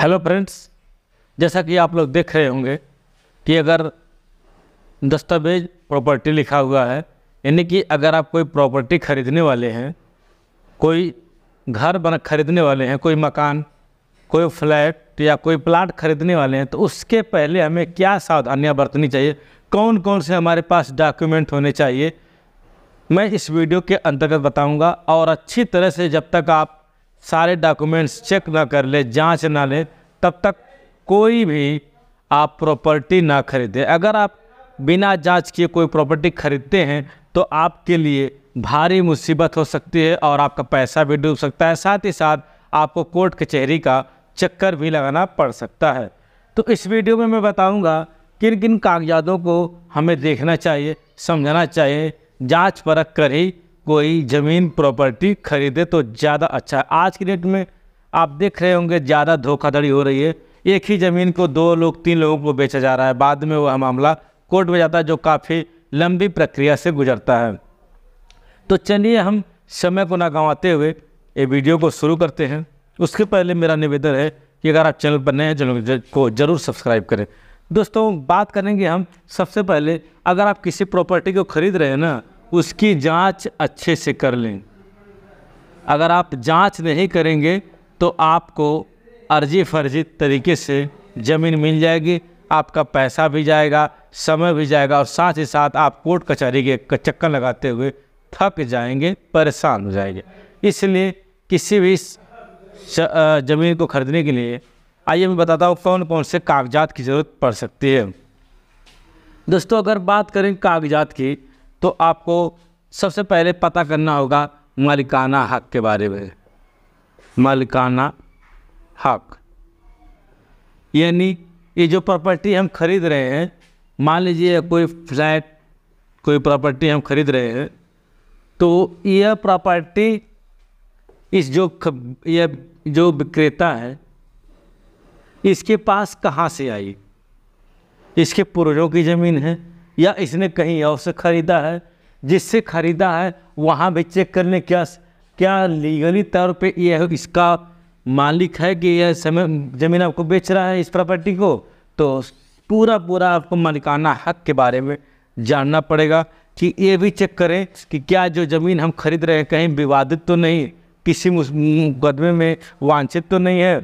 hello friends जैसा कि आप लोग देख रहे होंगे कि अगर दस्तावेज प्रॉपर्टी लिखा हुआ है यानी कि अगर आप कोई प्रॉपर्टी खरीदने वाले हैं कोई घर बना खरीदने वाले हैं कोई मकान कोई फ्लैट या कोई प्लाट खरीदने वाले हैं तो उसके पहले हमें क्या सावधानियां बरतनी चाहिए कौन कौन से हमारे पास डॉक्यूमेंट होने चाहिए मैं इस वीडियो के अंतर्गत बताऊंगा और अच्छी तरह से जब तक आप सारे डॉक्यूमेंट्स चेक ना कर ले जांच ना ले तब तक कोई भी आप प्रॉपर्टी ना खरीदें अगर आप बिना जांच किए कोई प्रॉपर्टी खरीदते हैं तो आपके लिए भारी मुसीबत हो सकती है और आपका पैसा भी डूब सकता है साथ ही साथ आपको कोर्ट कचहरी का चक्कर भी लगाना पड़ सकता है तो इस वीडियो में मैं बताऊंगा किन किन कागजातों को हमें देखना चाहिए समझना चाहिए जाँच परख कर ही कोई ज़मीन प्रॉपर्टी खरीदे तो ज़्यादा अच्छा है आज की डेट में आप देख रहे होंगे ज़्यादा धोखाधड़ी हो रही है एक ही ज़मीन को दो लोग तीन लोगों को बेचा जा रहा है बाद में वह मामला कोर्ट में जाता है जो काफ़ी लंबी प्रक्रिया से गुजरता है तो चलिए हम समय को ना गंवाते हुए ये वीडियो को शुरू करते हैं उसके पहले मेरा निवेदन है कि अगर आप चैनल पर नए हैं चैनल को ज़रूर सब्सक्राइब करें दोस्तों बात करेंगे हम सबसे पहले अगर आप किसी प्रॉपर्टी को ख़रीद रहे हैं ना उसकी जांच अच्छे से कर लें अगर आप जांच नहीं करेंगे तो आपको अर्जी फर्जी तरीके से ज़मीन मिल जाएगी आपका पैसा भी जाएगा समय भी जाएगा और साथ ही साथ आप कोर्ट कचहरी के चक्कर लगाते हुए थक जाएंगे परेशान हो जाएंगे इसलिए किसी भी ज़मीन को ख़रीदने के लिए आइए मैं बताता हूँ कौन कौन से कागजात की ज़रूरत पड़ सकती है दोस्तों अगर बात करें कागजात की तो आपको सबसे पहले पता करना होगा मालिकाना हक के बारे में मालिकाना हक यानी ये जो प्रॉपर्टी हम खरीद रहे हैं मान लीजिए कोई फ्लैट कोई प्रॉपर्टी हम खरीद रहे हैं तो यह प्रॉपर्टी इस जो यह जो विक्रेता है इसके पास कहाँ से आई इसके पूर्वजों की ज़मीन है या इसने कहीं और से ख़रीदा है जिससे ख़रीदा है वहाँ भी चेक कर लें क्या क्या लीगली तौर पे यह इसका मालिक है कि यह समय ज़मीन आपको बेच रहा है इस प्रॉपर्टी को तो पूरा पूरा आपको मालिकाना हक के बारे में जानना पड़ेगा कि ये भी चेक करें कि क्या जो ज़मीन हम खरीद रहे हैं कहीं विवादित तो नहीं किसी मुकदमे में वांछित तो नहीं है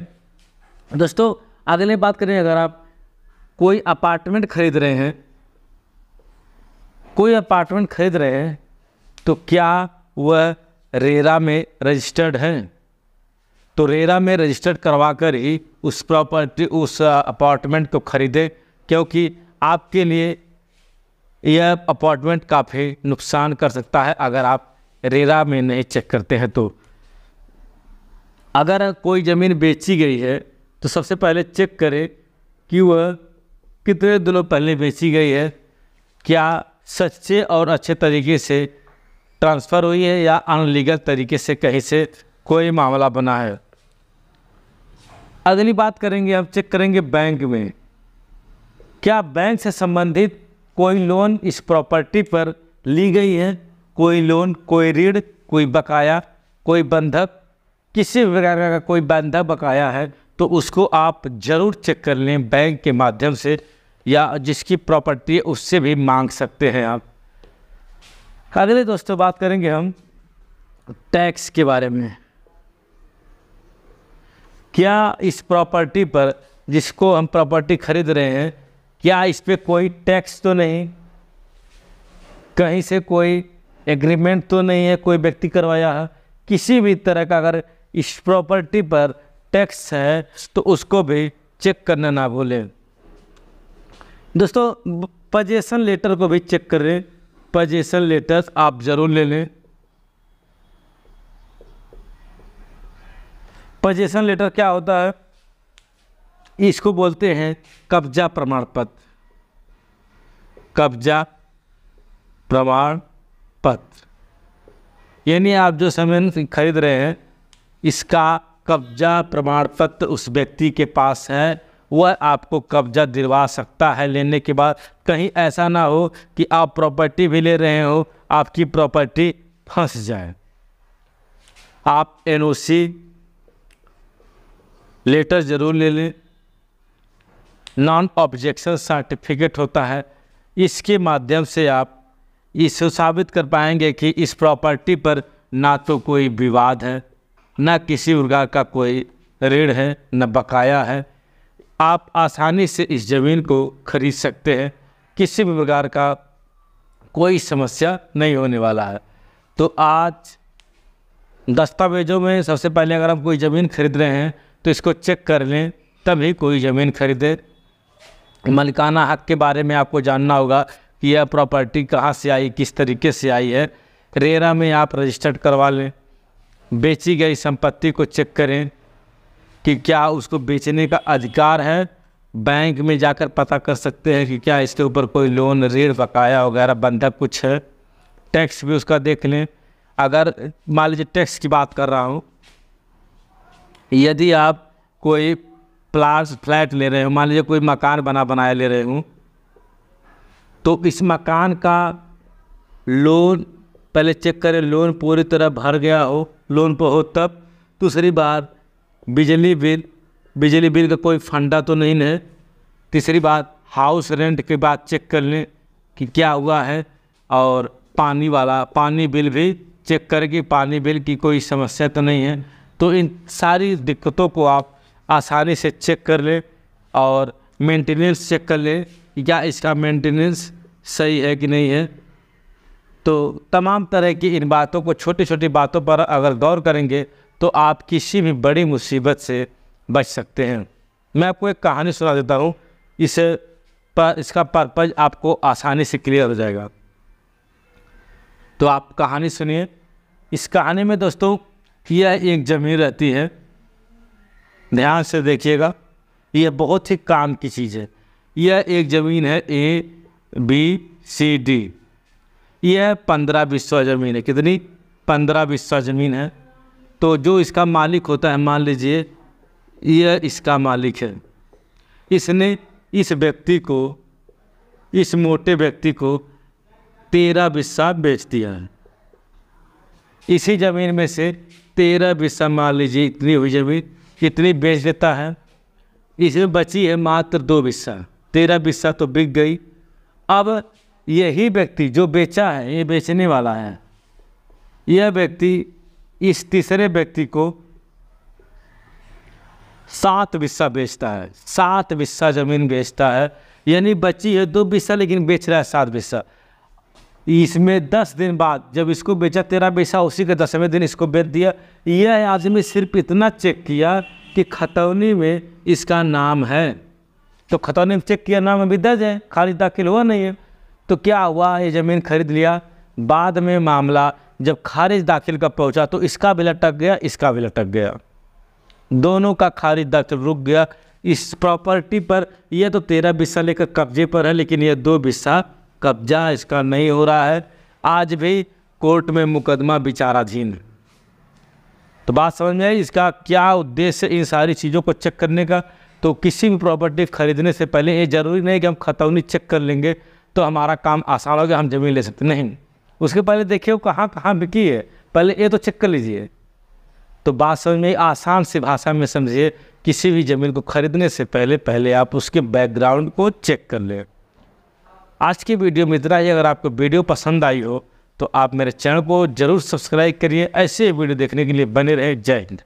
दोस्तों अगले बात करें अगर आप कोई अपार्टमेंट खरीद रहे हैं कोई अपार्टमेंट खरीद रहे हैं तो क्या वह रेरा में रजिस्टर्ड है तो रेरा में रजिस्टर्ड करवा कर ही उस प्रॉपर्टी उस अपार्टमेंट को खरीदे क्योंकि आपके लिए यह अपार्टमेंट काफ़ी नुकसान कर सकता है अगर आप रेरा में नहीं चेक करते हैं तो अगर कोई ज़मीन बेची गई है तो सबसे पहले चेक करें कि वह कितने दिनों पहले बेची गई है क्या सच्चे और अच्छे तरीके से ट्रांसफ़र हुई है या अनलीगल तरीके से कहीं से कोई मामला बना है अगली बात करेंगे हम चेक करेंगे बैंक में क्या बैंक से संबंधित कोई लोन इस प्रॉपर्टी पर ली गई है कोई लोन कोई ऋण कोई बकाया कोई बंधक किसी प्रकार का कोई बंधक बकाया है तो उसको आप ज़रूर चेक कर लें बैंक के माध्यम से या जिसकी प्रॉपर्टी है उससे भी मांग सकते हैं आप अगले दोस्तों बात करेंगे हम टैक्स के बारे में क्या इस प्रॉपर्टी पर जिसको हम प्रॉपर्टी खरीद रहे हैं क्या इस पर कोई टैक्स तो नहीं कहीं से कोई एग्रीमेंट तो नहीं है कोई व्यक्ति करवाया है किसी भी तरह का अगर इस प्रॉपर्टी पर टैक्स है तो उसको भी चेक करना ना भूलें दोस्तों पजेशन लेटर को भी चेक करें पजेशन लेटर्स आप ज़रूर ले लें पजेशन लेटर क्या होता है इसको बोलते हैं कब्जा प्रमाण पत्र कब्जा प्रमाण पत्र यानी आप जो समय खरीद रहे हैं इसका कब्जा प्रमाण पत्र उस व्यक्ति के पास है वह आपको कब्जा दिलवा सकता है लेने के बाद कहीं ऐसा ना हो कि आप प्रॉपर्टी भी ले रहे हो आपकी प्रॉपर्टी फंस जाए आप एनओसी लेटर ज़रूर ले लें नॉन ऑब्जेक्शन सर्टिफिकेट होता है इसके माध्यम से आप इसको साबित कर पाएंगे कि इस प्रॉपर्टी पर ना तो कोई विवाद है ना किसी उर्गा का कोई ऋण है न बकाया है आप आसानी से इस ज़मीन को खरीद सकते हैं किसी भी प्रकार का कोई समस्या नहीं होने वाला है तो आज दस्तावेज़ों में सबसे पहले अगर आप कोई ज़मीन खरीद रहे हैं तो इसको चेक कर लें तभी कोई ज़मीन खरीदे मलिकाना हक के बारे में आपको जानना होगा कि यह प्रॉपर्टी कहाँ से आई किस तरीके से आई है रेरा में आप रजिस्टर्ड करवा लें बेची गई संपत्ति को चेक करें कि क्या उसको बेचने का अधिकार है बैंक में जाकर पता कर सकते हैं कि क्या इसके ऊपर कोई लोन ऋण बकाया वगैरह बंधक कुछ है टैक्स भी उसका देख लें अगर मान लीजिए टैक्स की बात कर रहा हूँ यदि आप कोई प्लाट फ्लैट ले रहे हो मान लीजिए कोई मकान बना बनाया ले रहे हूँ तो इस मकान का लोन पहले चेक करें लोन पूरी तरह भर गया हो लोन पर हो तब दूसरी बार बिजली बिल बिजली बिल का कोई फंडा तो नहीं है तीसरी बात हाउस रेंट के बाद चेक कर लें कि क्या हुआ है और पानी वाला पानी बिल भी चेक करके पानी बिल की कोई समस्या तो नहीं है तो इन सारी दिक्कतों को आप आसानी से चेक कर लें और मेंटेनेंस चेक कर लें या इसका मेंटेनेंस सही है कि नहीं है तो तमाम तरह की इन बातों को छोटी छोटी बातों पर अगर गौर करेंगे तो आप किसी भी बड़ी मुसीबत से बच सकते हैं मैं आपको एक कहानी सुना देता हूँ इसे पर इसका पर्पज आपको आसानी से क्लियर हो जाएगा तो आप कहानी सुनिए इस कहानी में दोस्तों यह एक ज़मीन रहती है ध्यान से देखिएगा यह बहुत ही काम की चीज़ है यह एक ज़मीन है ए बी सी डी यह पंद्रह बीसवा ज़मीन है कितनी पंद्रह बीसवा ज़मीन है तो जो इसका मालिक होता है मान लीजिए यह इसका मालिक है इसने इस व्यक्ति को इस मोटे व्यक्ति को तेरह बिस्सा बेच दिया है इसी ज़मीन में से तेरह बिस्सा मान लीजिए इतनी हुई ज़मीन इतनी बेच देता है इसमें बची है मात्र दो बिस्सा तेरह बिस्सा तो बिक गई अब यही व्यक्ति जो बेचा है ये बेचने वाला है यह व्यक्ति इस तीसरे व्यक्ति को सात विस्सा बेचता है सात विस्सा ज़मीन बेचता है यानी बची है दो बिस्सा लेकिन बेच रहा है सात बिस्सा इसमें दस दिन बाद जब इसको बेचा तेरह बिस्सा उसी के दसवें दिन इसको बेच दिया यह आदमी सिर्फ इतना चेक किया कि खतौनी में इसका नाम है तो खतौनी में चेक किया नाम अभी दर्ज है खाली दाखिल हुआ नहीं है तो क्या हुआ ये ज़मीन खरीद लिया बाद में मामला जब खारिज दाखिल का पहुंचा तो इसका भी लटक गया इसका भी लटक गया दोनों का खारिज दाखिल रुक गया इस प्रॉपर्टी पर यह तो तेरह बिस्सा लेकर कब्जे पर है लेकिन यह दो बिस्सा कब्जा इसका नहीं हो रहा है आज भी कोर्ट में मुकदमा विचाराधीन तो बात समझ में आई इसका क्या उद्देश्य इन सारी चीज़ों को चेक करने का तो किसी भी प्रॉपर्टी खरीदने से पहले ये ज़रूरी नहीं कि हम खतौनी चेक कर लेंगे तो हमारा काम आसान हो गया हम ज़मीन ले सकते नहीं उसके पहले देखिए कहाँ कहाँ बिकी है पहले ये तो चेक कर लीजिए तो बात समझ में आसान सी भाषा में समझिए किसी भी ज़मीन को खरीदने से पहले पहले आप उसके बैकग्राउंड को चेक कर लें आज की वीडियो में इतना ही अगर आपको वीडियो पसंद आई हो तो आप मेरे चैनल को ज़रूर सब्सक्राइब करिए ऐसे वीडियो देखने के लिए बने रहें जय हिंद